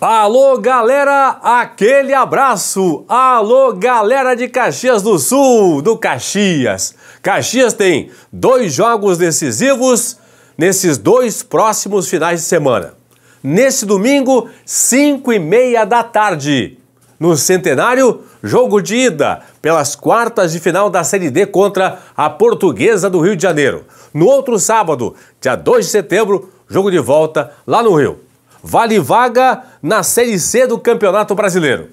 Alô, galera, aquele abraço! Alô, galera de Caxias do Sul, do Caxias! Caxias tem dois jogos decisivos nesses dois próximos finais de semana. Nesse domingo, 5 e meia da tarde, no Centenário, jogo de ida pelas quartas de final da Série D contra a Portuguesa do Rio de Janeiro. No outro sábado, dia 2 de setembro, jogo de volta lá no Rio vale vaga na Série C do Campeonato Brasileiro.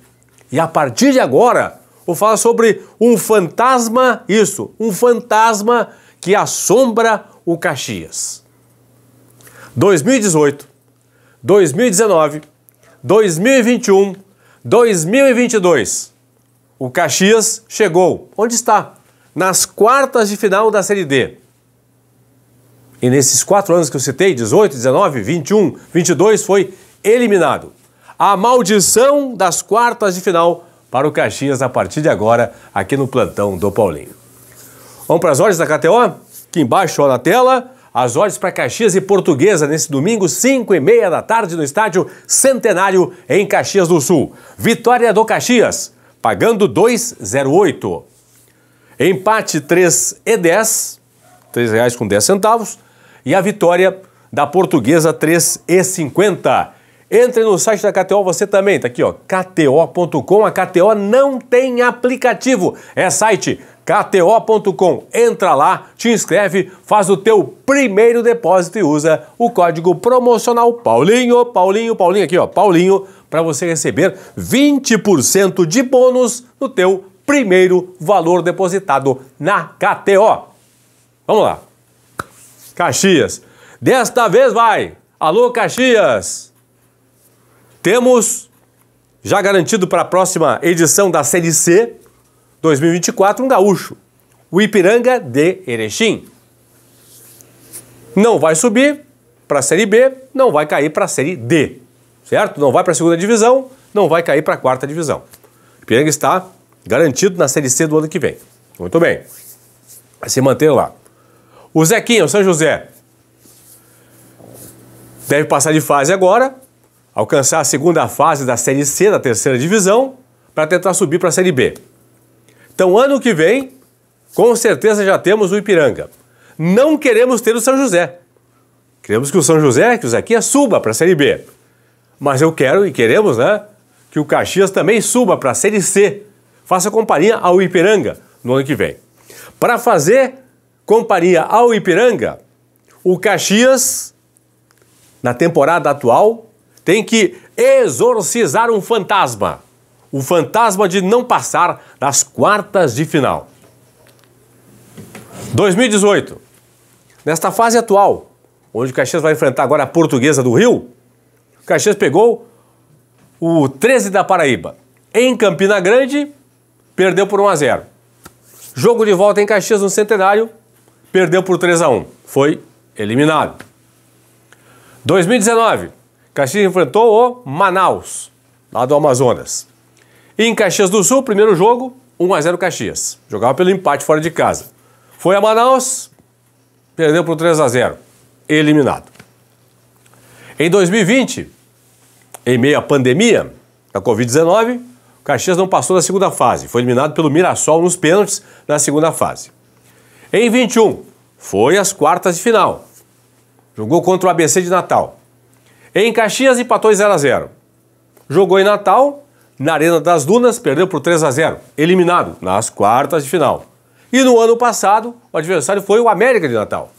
E a partir de agora, vou falar sobre um fantasma, isso, um fantasma que assombra o Caxias. 2018, 2019, 2021, 2022. O Caxias chegou. Onde está? Nas quartas de final da Série D. E nesses quatro anos que eu citei, 18, 19, 21, 22, foi eliminado. A maldição das quartas de final para o Caxias a partir de agora, aqui no plantão do Paulinho. Vamos para as horas da KTO? Aqui embaixo ó, na tela, as horas para Caxias e Portuguesa nesse domingo, 5 e meia da tarde, no estádio Centenário, em Caxias do Sul. Vitória do Caxias, pagando 2,08. Empate 3 e 10, 3 reais com 10 centavos e a vitória da Portuguesa 3 e 50. Entre no site da KTO você também, tá aqui ó, kto.com. A KTO não tem aplicativo, é site kto.com. Entra lá, te inscreve, faz o teu primeiro depósito e usa o código promocional Paulinho, Paulinho, Paulinho aqui ó, Paulinho, para você receber 20% de bônus no teu primeiro valor depositado na KTO. Vamos lá. Caxias. Desta vez vai! Alô, Caxias! Temos já garantido para a próxima edição da Série C 2024 um gaúcho, o Ipiranga de Erechim. Não vai subir para a Série B, não vai cair para a Série D, certo? Não vai para a segunda divisão, não vai cair para a quarta divisão. Ipiranga está garantido na Série C do ano que vem. Muito bem. Vai se manter lá. O Zequinha, o São José, deve passar de fase agora, alcançar a segunda fase da Série C da terceira divisão para tentar subir para a Série B. Então, ano que vem, com certeza já temos o Ipiranga. Não queremos ter o São José. Queremos que o São José, que o Zequinha, suba para a Série B. Mas eu quero e queremos, né, que o Caxias também suba para a Série C. Faça companhia ao Ipiranga no ano que vem. Para fazer comparia ao Ipiranga, o Caxias, na temporada atual, tem que exorcizar um fantasma. O fantasma de não passar das quartas de final. 2018. Nesta fase atual, onde o Caxias vai enfrentar agora a Portuguesa do Rio, o Caxias pegou o 13 da Paraíba. Em Campina Grande, perdeu por 1 a 0. Jogo de volta em Caxias no Centenário, perdeu por 3 a 1, foi eliminado. 2019, Caxias enfrentou o Manaus, lá do Amazonas. E em Caxias do Sul, primeiro jogo, 1 a 0 Caxias. Jogava pelo empate fora de casa. Foi a Manaus, perdeu por 3 a 0, eliminado. Em 2020, em meio à pandemia da Covid-19, Caxias não passou da segunda fase, foi eliminado pelo Mirassol nos pênaltis na segunda fase. Em 21, foi às quartas de final. Jogou contra o ABC de Natal. Em Caxias empatou em 0 x 0. Jogou em Natal, na Arena das Dunas, perdeu por 3 x 0, eliminado nas quartas de final. E no ano passado, o adversário foi o América de Natal.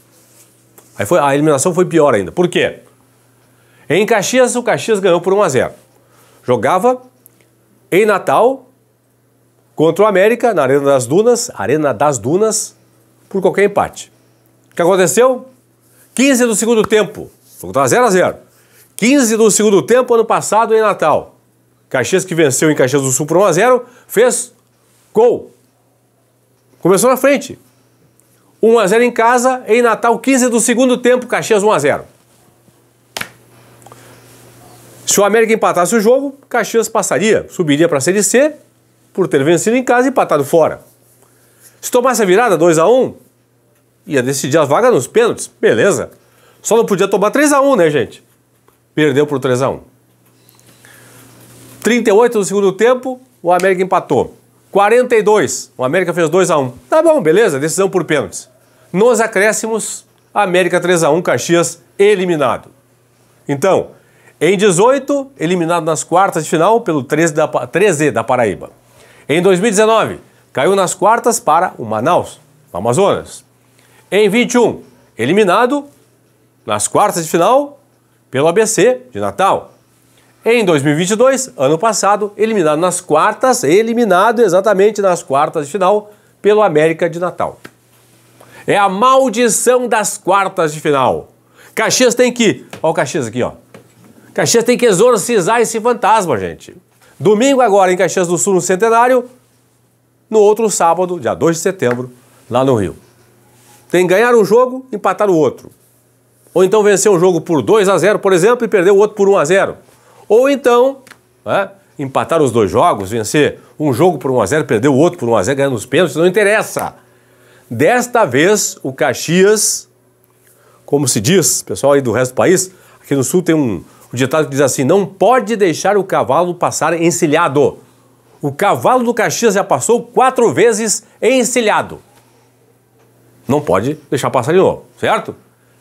Aí foi, a eliminação foi pior ainda. Por quê? Em Caxias, o Caxias ganhou por 1 x 0. Jogava em Natal contra o América, na Arena das Dunas, Arena das Dunas, por qualquer empate. O que aconteceu? 15 do segundo tempo. Vou contar 0 a 0. 15 do segundo tempo ano passado em Natal. Caxias que venceu em Caxias do Sul por 1 a 0, fez gol. Começou na frente. 1 a 0 em casa, em Natal 15 do segundo tempo, Caxias 1 a 0. Se o América empatasse o jogo, Caxias passaria, subiria para a Série C por ter vencido em casa e empatado fora. Se tomasse a virada 2 a 1 ia decidir a vaga nos pênaltis, beleza. Só não podia tomar 3 a 1 né, gente? Perdeu por 3 a 1 38 no segundo tempo, o América empatou. 42, o América fez 2 a 1 Tá bom, beleza, decisão por pênaltis. Nos acréscimos, América 3 a 1 Caxias eliminado. Então, em 18, eliminado nas quartas de final pelo 13 da, 13 da Paraíba. Em 2019, caiu nas quartas para o Manaus, no Amazonas. Em 21, eliminado nas quartas de final pelo ABC de Natal. Em 2022, ano passado, eliminado nas quartas, eliminado exatamente nas quartas de final pelo América de Natal. É a maldição das quartas de final. Caxias tem que. Olha o Caxias aqui, ó. Caxias tem que exorcizar esse fantasma, gente. Domingo agora em Caxias do Sul, no Centenário, no outro sábado, dia 2 de setembro, lá no Rio. Tem que ganhar um jogo, empatar o outro. Ou então vencer um jogo por 2 a 0, por exemplo, e perder o outro por 1 a 0. Ou então, né, empatar os dois jogos, vencer um jogo por 1 a 0, perder o outro por 1 a 0, ganhando os pênaltis, não interessa. Desta vez, o Caxias, como se diz, pessoal aí do resto do país, aqui no sul tem um, um ditado que diz assim: não pode deixar o cavalo passar encilhado o cavalo do Caxias já passou quatro vezes encilhado. Não pode deixar passar de novo, certo?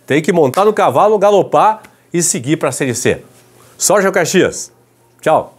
Tem que montar no cavalo, galopar e seguir para a CNC. Sorte ao Caxias. Tchau.